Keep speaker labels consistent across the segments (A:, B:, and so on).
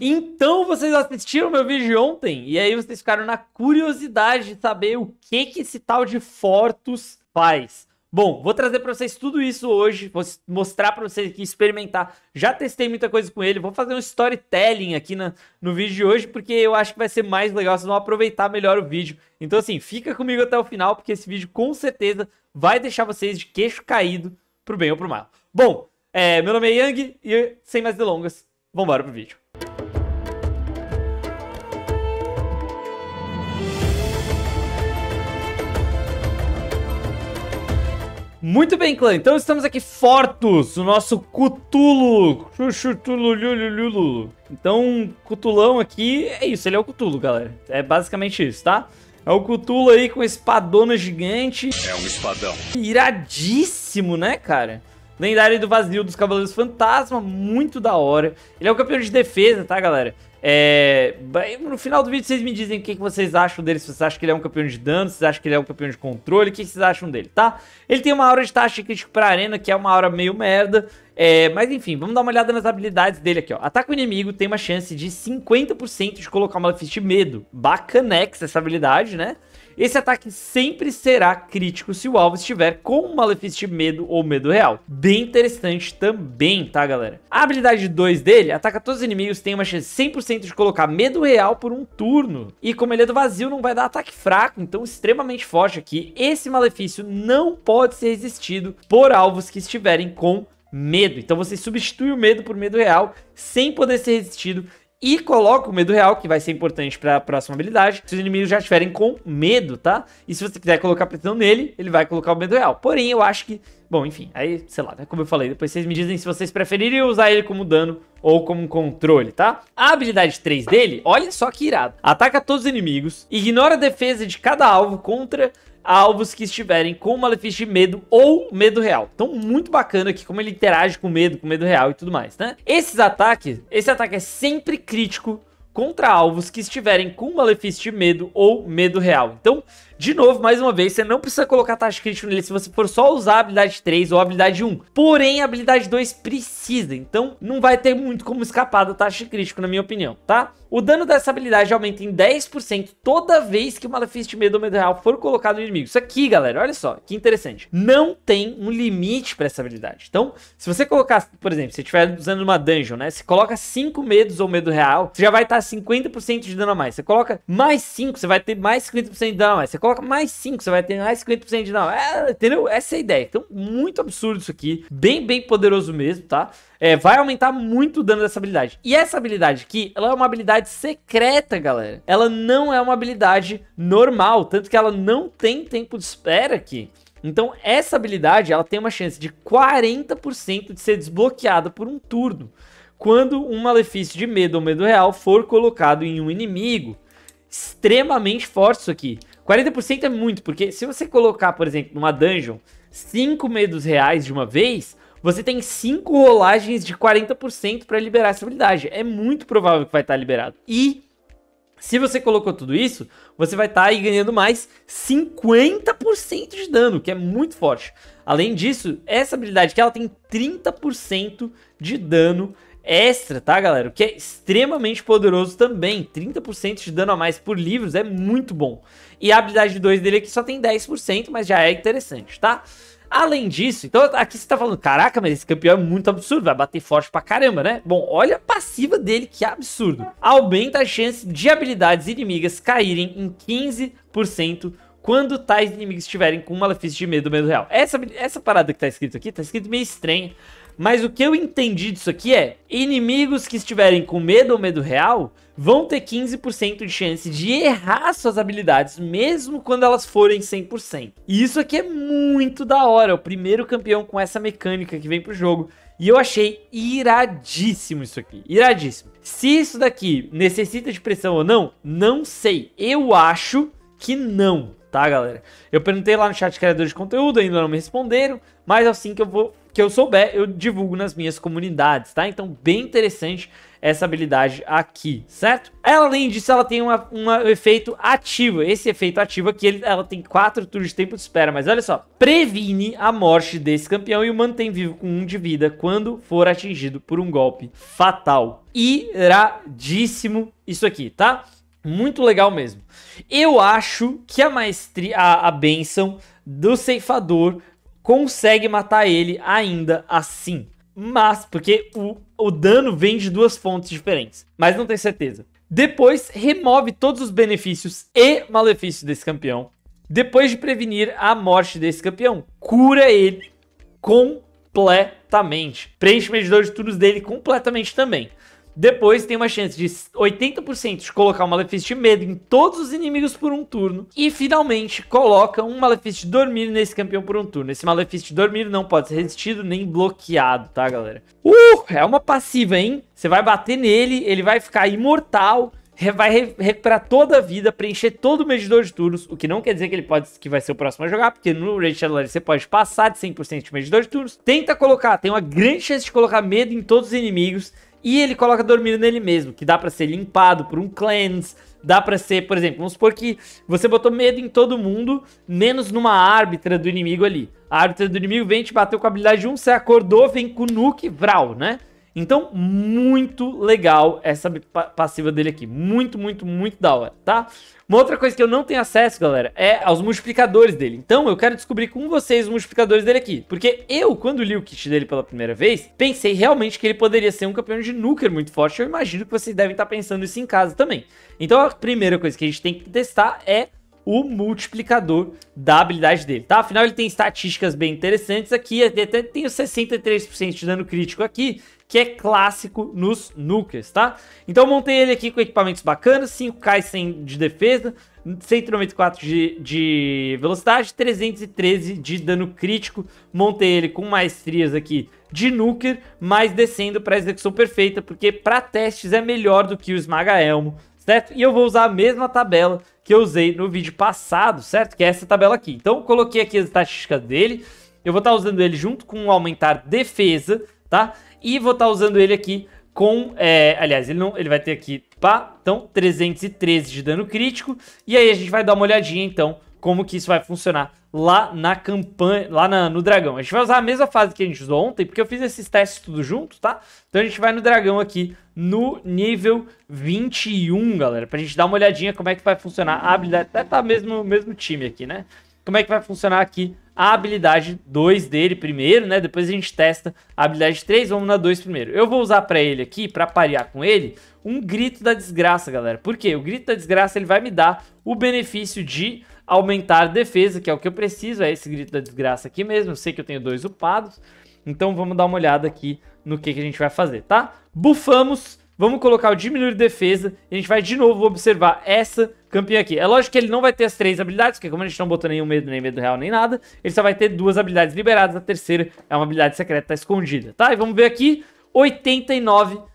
A: Então vocês assistiram meu vídeo de ontem e aí vocês ficaram na curiosidade de saber o que que esse tal de Fortus faz. Bom, vou trazer para vocês tudo isso hoje, vou mostrar para vocês aqui, experimentar. Já testei muita coisa com ele, vou fazer um storytelling aqui na, no vídeo de hoje, porque eu acho que vai ser mais legal, vocês vão aproveitar melhor o vídeo. Então assim, fica comigo até o final, porque esse vídeo com certeza vai deixar vocês de queixo caído pro bem ou pro mal. Bom, é, meu nome é Yang e sem mais delongas, vambora pro vídeo. Muito bem, clã. Então estamos aqui fortos, o nosso Cutulo. Chuchutulululululu. Então, Cutulão aqui é isso, ele é o Cutulo, galera. É basicamente isso, tá? É o Cutulo aí com espadona gigante. É um espadão. Iradíssimo, né, cara? Lendário do Vazio dos Cavaleiros Fantasma, muito da hora. Ele é o campeão de defesa, tá, galera? É, no final do vídeo vocês me dizem o que, que vocês acham dele, se vocês acham que ele é um campeão de dano, se vocês acham que ele é um campeão de controle, o que, vocês acham dele, tá? Ele tem uma aura de taxa crítico pra arena, que é uma aura meio merda, é, mas enfim, vamos dar uma olhada nas habilidades dele aqui, ó. Ataca o inimigo, tem uma chance de 50% de colocar o Malefício de Medo. Bacanex essa habilidade, né? Esse ataque sempre será crítico se o alvo estiver com um malefício de medo ou medo real. Bem interessante também, tá, galera? A habilidade 2 dele ataca todos os inimigos, tem uma chance 100% de colocar medo real por um turno. E como ele é do vazio, não vai dar ataque fraco, então extremamente forte aqui. Esse malefício não pode ser resistido por alvos que estiverem com medo. Então você substitui o medo por medo real sem poder ser resistido, e coloca o medo real, que vai ser importante para a próxima habilidade, se os inimigos já estiverem com medo, tá? E se você quiser colocar pressão nele, ele vai colocar o medo real. Porém, eu acho que Bom, enfim, aí, sei lá, né? Como eu falei, depois vocês me dizem se vocês preferirem usar ele como dano ou como controle, tá? A habilidade 3 dele, olha só que irado. Ataca todos os inimigos, ignora a defesa de cada alvo contra alvos que estiverem com malefício de medo ou medo real. Então, muito bacana aqui como ele interage com medo, com medo real e tudo mais, né? Esses ataques, esse ataque é sempre crítico contra alvos que estiverem com malefício de medo ou medo real. Então, de novo, mais uma vez, você não precisa colocar taxa crítica nele se você for só usar a habilidade 3 ou a habilidade 1. Porém, a habilidade 2 precisa, então não vai ter muito como escapar da taxa crítica, na minha opinião, tá? O dano dessa habilidade aumenta em 10% toda vez que o Malefício de Medo ou Medo Real for colocado no inimigo. Isso aqui, galera, olha só, que interessante. Não tem um limite para essa habilidade. Então, se você colocar, por exemplo, se você estiver usando uma dungeon, né? Você coloca 5 medos ou medo real, você já vai tá estar 50% de dano a mais. Você coloca mais 5, você vai ter mais 50% de dano a mais. Você coloca mais 5, você vai ter mais 50% de dano a mais. É, entendeu? Essa é a ideia. Então, muito absurdo isso aqui. Bem, bem poderoso mesmo, tá? É, vai aumentar muito o dano dessa habilidade. E essa habilidade aqui, ela é uma habilidade habilidade secreta, galera. Ela não é uma habilidade normal, tanto que ela não tem tempo de espera aqui. Então essa habilidade ela tem uma chance de 40% de ser desbloqueada por um turno, quando um malefício de medo ou medo real for colocado em um inimigo. Extremamente forte isso aqui. 40% é muito, porque se você colocar, por exemplo, numa dungeon, 5 medos reais de uma vez, você tem cinco rolagens de 40% para liberar essa habilidade. É muito provável que vai estar tá liberado. E se você colocou tudo isso, você vai estar tá aí ganhando mais 50% de dano, que é muito forte. Além disso, essa habilidade que ela tem 30% de dano extra, tá, galera? O que é extremamente poderoso também. 30% de dano a mais por livros é muito bom. E a habilidade 2 dele aqui só tem 10%, mas já é interessante, tá? Além disso, então aqui você tá falando, caraca, mas esse campeão é muito absurdo, vai bater forte pra caramba, né? Bom, olha a passiva dele, que absurdo. Aumenta a chance de habilidades inimigas caírem em 15% quando tais inimigos estiverem com um malefício de medo do medo real. Essa, essa parada que tá escrito aqui, tá escrito meio estranho. Mas o que eu entendi disso aqui é: inimigos que estiverem com medo ou medo real vão ter 15% de chance de errar suas habilidades, mesmo quando elas forem 100%. E isso aqui é muito da hora, é o primeiro campeão com essa mecânica que vem pro jogo. E eu achei iradíssimo isso aqui, iradíssimo. Se isso daqui necessita de pressão ou não, não sei. Eu acho que não tá, galera? Eu perguntei lá no chat criador de conteúdo, ainda não me responderam, mas assim que eu vou que eu souber, eu divulgo nas minhas comunidades, tá? Então, bem interessante essa habilidade aqui, certo? Ela, além disso, ela tem uma, uma, um efeito ativo. Esse efeito ativo aqui, ele, ela tem 4 turnos de tempo de espera, mas olha só. Previne a morte desse campeão e o mantém vivo com 1 um de vida quando for atingido por um golpe fatal. Iradíssimo isso aqui, tá? Muito legal mesmo. Eu acho que a maestria, a, a benção do ceifador consegue matar ele ainda assim. Mas, porque o, o dano vem de duas fontes diferentes. Mas não tenho certeza. Depois, remove todos os benefícios e malefícios desse campeão. Depois de prevenir a morte desse campeão, cura ele completamente. Preenche o medidor de turnos dele completamente também. Depois tem uma chance de 80% de colocar um Malefício de Medo em todos os inimigos por um turno. E finalmente coloca um Malefício de Dormir nesse campeão por um turno. Esse Malefício de Dormir não pode ser resistido nem bloqueado, tá, galera? Uh, é uma passiva, hein? Você vai bater nele, ele vai ficar imortal vai re recuperar toda a vida, preencher todo o medidor de turnos, o que não quer dizer que ele pode que vai ser o próximo a jogar, porque no Raid Shadow Legends você pode passar de 100% de medidor de turnos. Tenta colocar, tem uma grande chance de colocar medo em todos os inimigos. E ele coloca dormir nele mesmo, que dá para ser limpado por um cleanse, dá para ser, por exemplo, vamos supor que você botou medo em todo mundo, menos numa árbitra do inimigo ali. A árbitra do inimigo vem te bateu com a habilidade 1, você acordou, vem com o nuke, vral, né? Então, muito legal essa passiva dele aqui. Muito, muito, muito da hora, tá? Uma outra coisa que eu não tenho acesso, galera, é aos multiplicadores dele. Então, eu quero descobrir com vocês os multiplicadores dele aqui. Porque eu, quando li o kit dele pela primeira vez, pensei realmente que ele poderia ser um campeão de Nuker muito forte. Eu imagino que vocês devem estar pensando isso em casa também. Então, a primeira coisa que a gente tem que testar é o multiplicador da habilidade dele, tá? Afinal, ele tem estatísticas bem interessantes aqui, até tem os 63% de dano crítico aqui, que é clássico nos nukers, tá? Então montei ele aqui com equipamentos bacanas, 5K 100 de defesa, 194 de, de velocidade, 313 de dano crítico. Montei ele com maestrias aqui de nuker, mas descendo para execução perfeita, porque para testes é melhor do que o Esmaga Elmo, certo? E eu vou usar a mesma tabela que eu usei no vídeo passado, certo? Que é essa tabela aqui. Então coloquei aqui as estatísticas dele. Eu vou estar tá usando ele junto com aumentar defesa, tá? E vou estar tá usando ele aqui com... É, aliás, ele, não, ele vai ter aqui, pá, então 313 de dano crítico. E aí a gente vai dar uma olhadinha, então, como que isso vai funcionar lá na campanha, lá na, no dragão. A gente vai usar a mesma fase que a gente usou ontem, porque eu fiz esses testes tudo junto, tá? Então a gente vai no dragão aqui no nível 21, galera, pra gente dar uma olhadinha como é que vai funcionar a habilidade. Até tá mesmo mesmo time aqui, né? Como é que vai funcionar aqui a habilidade 2 dele primeiro, né? Depois a gente testa a habilidade 3, vamos na 2 primeiro. Eu vou usar pra ele aqui, pra parear com ele, um grito da desgraça, galera. Por quê? O grito da desgraça ele vai me dar o benefício de aumentar defesa, que é o que eu preciso, é esse grito da desgraça aqui mesmo. Eu sei que eu tenho dois upados, então vamos dar uma olhada aqui no que, que a gente vai fazer, tá? Bufamos Vamos colocar o diminuir defesa e a gente vai de novo observar essa campeã aqui. É lógico que ele não vai ter as três habilidades, porque como a gente não botou nenhum medo, nem medo real, nem nada, ele só vai ter duas habilidades liberadas, a terceira é uma habilidade secreta, tá escondida, tá? E vamos ver aqui, 89k.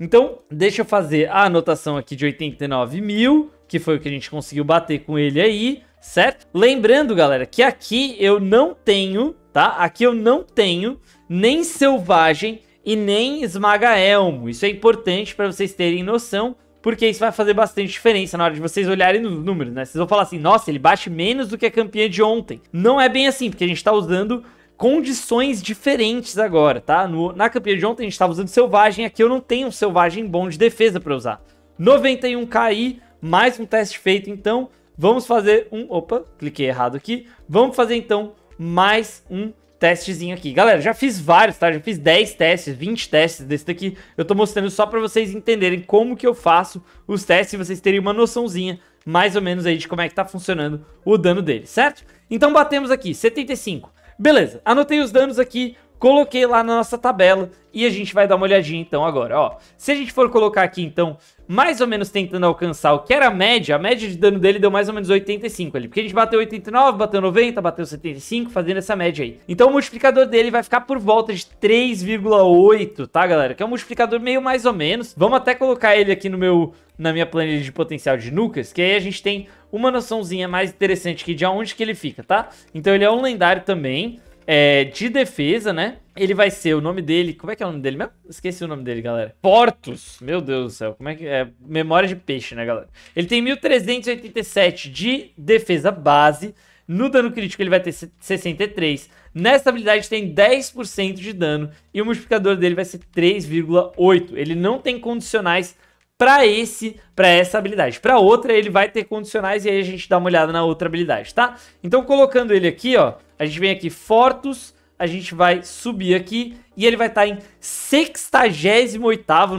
A: Então, deixa eu fazer a anotação aqui de 89 mil, que foi o que a gente conseguiu bater com ele aí, certo? Lembrando, galera, que aqui eu não tenho, tá? Aqui eu não tenho nem selvagem, e nem esmaga elmo. Isso é importante para vocês terem noção, porque isso vai fazer bastante diferença na hora de vocês olharem nos números, né? Vocês vão falar assim, nossa, ele bate menos do que a campeã de ontem. Não é bem assim, porque a gente está usando condições diferentes agora, tá? No, na campeã de ontem a gente estava usando selvagem, aqui eu não tenho um selvagem bom de defesa para usar. 91 KI, mais um teste feito, então vamos fazer um... Opa, cliquei errado aqui. Vamos fazer então mais um testezinho aqui. Galera, já fiz vários, tá? Já fiz 10 testes, 20 testes desse daqui. Eu tô mostrando só pra vocês entenderem como que eu faço os testes e vocês terem uma noçãozinha mais ou menos aí de como é que tá funcionando o dano dele, certo? Então batemos aqui, 75. Beleza, anotei os danos aqui, coloquei lá na nossa tabela e a gente vai dar uma olhadinha então agora, ó. Se a gente for colocar aqui então, mais ou menos tentando alcançar o que era a média, a média de dano dele deu mais ou menos 85 ali, porque a gente bateu 89, bateu 90, bateu 75, fazendo essa média aí. Então o multiplicador dele vai ficar por volta de 3,8, tá galera? Que é um multiplicador meio mais ou menos. Vamos até colocar ele aqui no meu na minha planilha de potencial de nucas, que aí a gente tem uma noçãozinha mais interessante aqui de aonde que ele fica, tá? Então ele é um lendário também, é, de defesa, né? Ele vai ser o nome dele. Como é que é o nome dele mesmo? Esqueci o nome dele, galera. Portos. Meu Deus do céu. Como é que é? Memória de peixe, né, galera? Ele tem 1387 de defesa base. No dano crítico ele vai ter 63. Nessa habilidade tem 10% de dano. E o multiplicador dele vai ser 3,8. Ele não tem condicionais para esse, para essa habilidade. Para outra ele vai ter condicionais e aí a gente dá uma olhada na outra habilidade, tá? Então colocando ele aqui, ó, a gente vem aqui Fortus, a gente vai subir aqui e ele vai estar tá em 68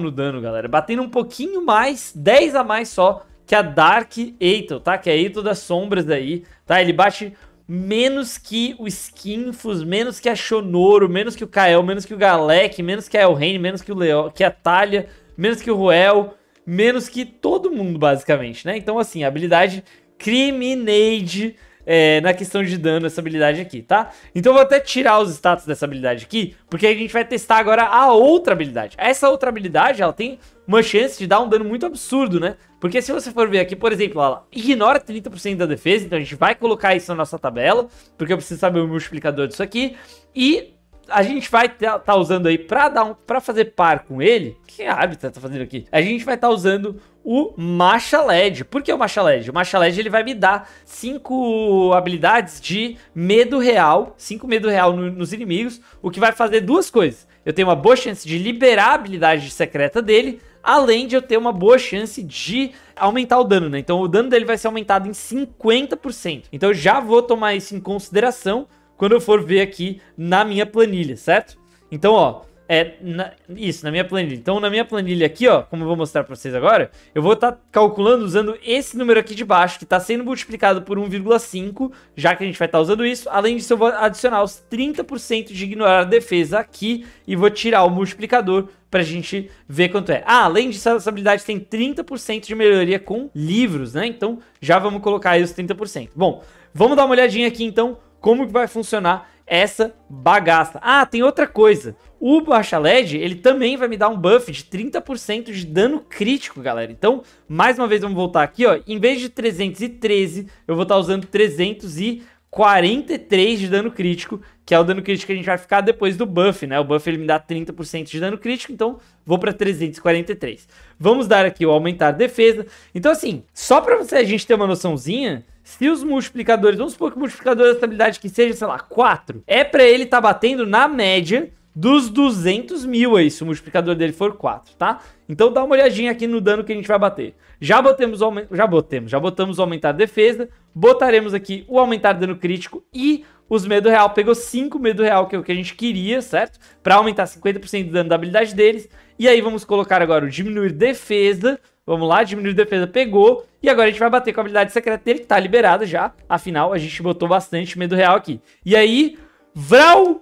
A: no dano, galera. Batendo um pouquinho mais, 10 a mais só que a Dark Eitel, tá? Que é a Eitel das sombras aí, tá? Ele bate menos que o Skinfus, menos que a Shonoro, menos que o Kael, menos que o Galek, menos que a Elrane, menos que o Leo, que a Talia, menos que o Ruel, menos que todo mundo, basicamente, né? Então, assim, a habilidade Criminade é, na questão de dano essa habilidade aqui, tá? Então eu vou até tirar os status dessa habilidade aqui, porque a gente vai testar agora a outra habilidade. Essa outra habilidade, ela tem uma chance de dar um dano muito absurdo, né? Porque se você for ver aqui, por exemplo, ela ignora 30% da defesa, então a gente vai colocar isso na nossa tabela, porque eu preciso saber o multiplicador disso aqui, e a gente vai estar tá, tá usando aí para dar um, para fazer par com ele. Que árbitro tá fazendo aqui? A gente vai estar tá usando o Macha LED. Por que o Macha LED? O Macha LED ele vai me dar 5 habilidades de medo real, 5 medo real no, nos inimigos, o que vai fazer duas coisas. Eu tenho uma boa chance de liberar a habilidade secreta dele, além de eu ter uma boa chance de aumentar o dano, né? Então o dano dele vai ser aumentado em 50%. Então eu já vou tomar isso em consideração quando eu for ver aqui na minha planilha, certo? Então, ó, é na, isso, na minha planilha. Então, na minha planilha aqui, ó, como eu vou mostrar para vocês agora, eu vou estar tá calculando usando esse número aqui de baixo, que está sendo multiplicado por 1,5, já que a gente vai estar tá usando isso. Além disso, eu vou adicionar os 30% de ignorar a defesa aqui e vou tirar o multiplicador para a gente ver quanto é. Ah, além disso, essa habilidade tem 30% de melhoria com livros, né? Então, já vamos colocar aí os 30%. Bom, vamos dar uma olhadinha aqui, então, como que vai funcionar essa bagaça. Ah, tem outra coisa. O Baixa LED, ele também vai me dar um buff de 30% de dano crítico, galera. Então, mais uma vez, vamos voltar aqui, ó. Em vez de 313, eu vou estar tá usando 343 de dano crítico, que é o dano crítico que a gente vai ficar depois do buff, né? O buff ele me dá 30% de dano crítico, então vou para 343. Vamos dar aqui o aumentar defesa. Então, assim, só para você a gente ter uma noçãozinha se os multiplicadores, vamos supor que o multiplicador da estabilidade que seja, sei lá, 4, é para ele estar tá batendo na média dos 200 mil aí, se o multiplicador dele for 4, tá? Então dá uma olhadinha aqui no dano que a gente vai bater. Já botemos, já botemos, já botamos o aumentar defesa, botaremos aqui o aumentar dano crítico e os medo real. Pegou 5 medo real, que é o que a gente queria, certo? Para aumentar 50% do dano da habilidade deles. E aí vamos colocar agora o diminuir defesa, Vamos lá, diminuiu defesa, pegou. E agora a gente vai bater com a habilidade secreta dele, que tá liberada já. Afinal, a gente botou bastante medo real aqui. E aí, Vral...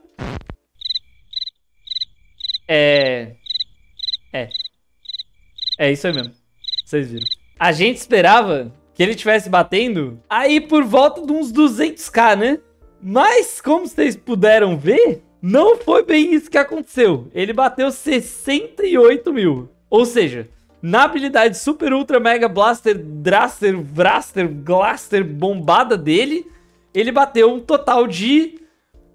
A: É... É. É isso aí mesmo. Vocês viram. A gente esperava que ele estivesse batendo aí por volta de uns 200k, né? Mas, como vocês puderam ver, não foi bem isso que aconteceu. Ele bateu 68 mil. Ou seja, na habilidade Super Ultra Mega Blaster Draster Braster Glaster bombada dele, ele bateu um total de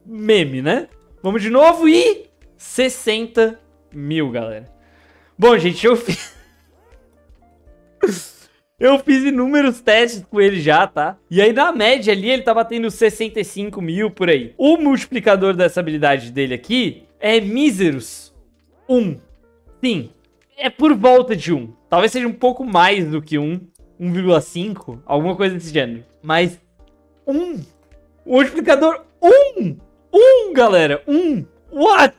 A: meme, né? Vamos de novo e 60 mil, galera. Bom, gente, eu fiz... eu fiz inúmeros testes com ele já, tá? E aí, na média ali, ele tá batendo 65 mil por aí. O multiplicador dessa habilidade dele aqui é míseros 1. Sim, é por volta de 1. Talvez seja um pouco mais do que 1, 1,5, alguma coisa desse gênero. Mas 1, o multiplicador 1, 1, galera, 1, what?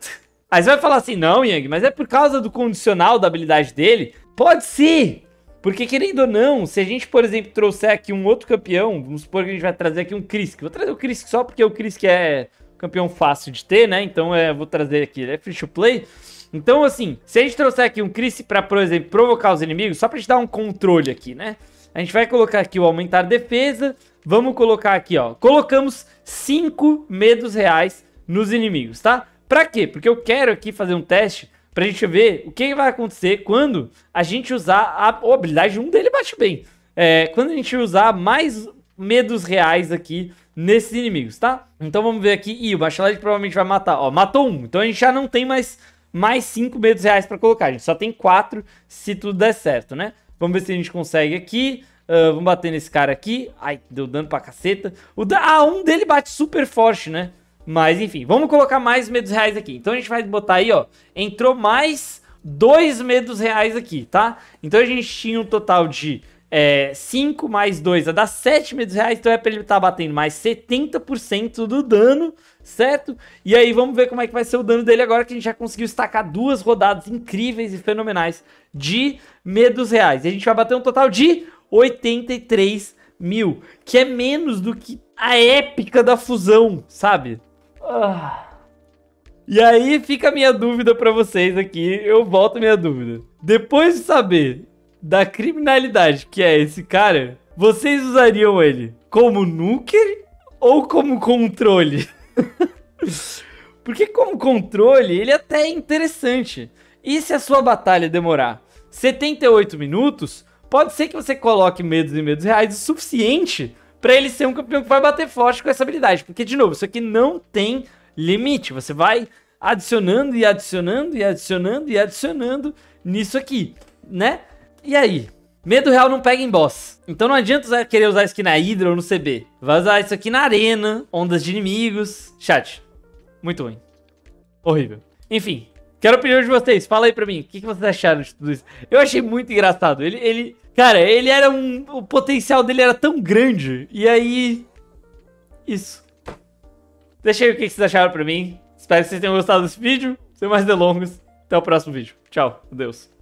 A: Aí você vai falar assim, não, Yang, mas é por causa do condicional da habilidade dele? Pode ser! Porque querendo ou não, se a gente, por exemplo, trouxer aqui um outro campeão, vamos supor que a gente vai trazer aqui um Krisk. Vou trazer o Krisk só porque o Krisk é campeão fácil de ter, né? Então é, vou trazer aqui, ele é free to play. Então, assim, se a gente trouxer aqui um Chris pra, por exemplo, provocar os inimigos, só pra gente dar um controle aqui, né? A gente vai colocar aqui o aumentar defesa. Vamos colocar aqui, ó. Colocamos 5 medos reais nos inimigos, tá? Pra quê? Porque eu quero aqui fazer um teste pra gente ver o que vai acontecer quando a gente usar a, oh, a habilidade 1 um dele bate bem. É, quando a gente usar mais medos reais aqui nesses inimigos, tá? Então vamos ver aqui. Ih, o Bachelard provavelmente vai matar. Ó, matou um. Então a gente já não tem mais mais 5 medos reais para colocar. A gente só tem 4 se tudo der certo, né? Vamos ver se a gente consegue aqui. Uh, vamos bater nesse cara aqui. Ai, deu dano pra caceta. O da... Ah, um dele bate super forte, né? Mas enfim, vamos colocar mais medos reais aqui. Então a gente vai botar aí, ó. Entrou mais dois medos reais aqui, tá? Então a gente tinha um total de é, 5 mais 2 vai dar 7 mil reais, então é para ele estar tá batendo mais 70% do dano, certo? E aí vamos ver como é que vai ser o dano dele agora que a gente já conseguiu destacar duas rodadas incríveis e fenomenais de medos reais. E a gente vai bater um total de 83 mil, que é menos do que a épica da fusão, sabe? Ah... E aí fica a minha dúvida para vocês aqui, eu volto minha dúvida. Depois de saber da criminalidade, que é esse cara, vocês usariam ele como nuker ou como controle? Porque como controle, ele é até é interessante. E se a sua batalha demorar 78 minutos, pode ser que você coloque medos e medos reais o suficiente para ele ser um campeão que vai bater forte com essa habilidade. Porque, de novo, isso aqui não tem limite. Você vai adicionando e adicionando e adicionando e adicionando nisso aqui, né? E aí? Medo real não pega em boss. Então não adianta usar, querer usar isso aqui na Hydra ou no CB. Vai usar isso aqui na arena, ondas de inimigos. Chat, muito ruim. Horrível. Enfim, quero a opinião de vocês. Fala aí pra mim, o que, que, vocês acharam de tudo isso? Eu achei muito engraçado. Ele, ele, cara, ele era um... O potencial dele era tão grande. E aí... Isso. Deixa aí o que, que vocês acharam pra mim. Espero que vocês tenham gostado desse vídeo. Sem mais delongas. Até o próximo vídeo. Tchau. Adeus.